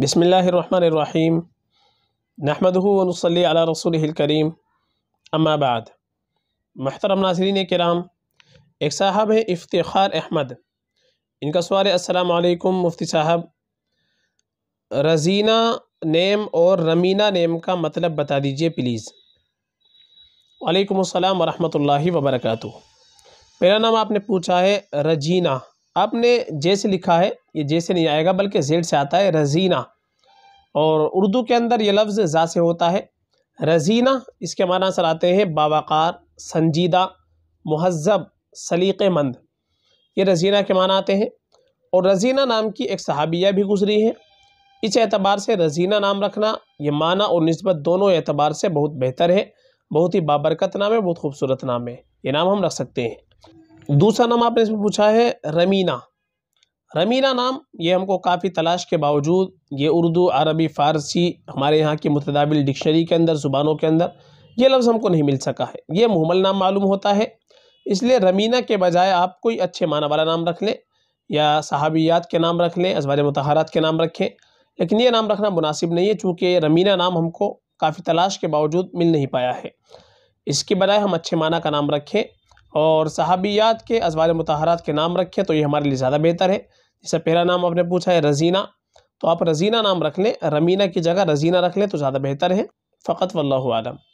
बसमीम नहमदूनसली अम्मा अम्माबाद महतरम नाजरीन कराम एक साहब हैं इफ्तार अहमद इनका सवाल है मुफ्ती साहब रजीना नेम और रमीना नेम का मतलब बता दीजिए प्लीज़ वालेकुम अस्सलाम वरहमतुल्लाहि वबरकatuh मेरा नाम आपने पूछा है रजीना आपने जैसे लिखा है ये जैसे नहीं आएगा बल्कि जेड से आता है रजीना और उर्दू के अंदर ये लफ्ज़ जा से होता है रजीना इसके माना सर आते हैं बाबाकार संजीदा महजब सलीक़ेमंद ये रजीना के माना आते हैं और रजीना नाम की एक सहाबिया भी गुजरी है इस एतबार से रजीना नाम रखना ये माना और नस्बत दोनों एतबार से बहुत बेहतर है बहुत ही बाबरकत नाम है बहुत खूबसूरत नाम है ये नाम हम रख सकते हैं दूसरा नाम आपने इसमें पूछा है रमीना रमीना नाम ये हमको काफ़ी तलाश के बावजूद ये उर्दू अरबी फ़ारसी हमारे यहाँ की मुतदाबिल डिक्शनरी के अंदर ज़ुबानों के अंदर ये लफ्ज़ हमको नहीं मिल सका है ये मुहमल नाम मालूम होता है इसलिए रमीना के बजाय आप कोई अच्छे माना वाला नाम रख लें या सहाबियात के नाम रख लें अजवाज मतहारात के नाम रखें लेकिन ये नाम रखना मुनासिब नहीं है चूँकि रमीना नाम हमको काफ़ी तलाश के बावजूद मिल नहीं पाया है इसके बजाय हम अच्छे माना का नाम रखें और सहाबियात के अजवाल मतहरात के नाम रखें तो ये हमारे लिए ज़्यादा बेहतर है जैसे पहला नाम आपने पूछा है रजीना तो आप रजीना नाम रख लें रमीना की जगह रजीना रख लें तो ज़्यादा बेहतर है फ़कत वल्लम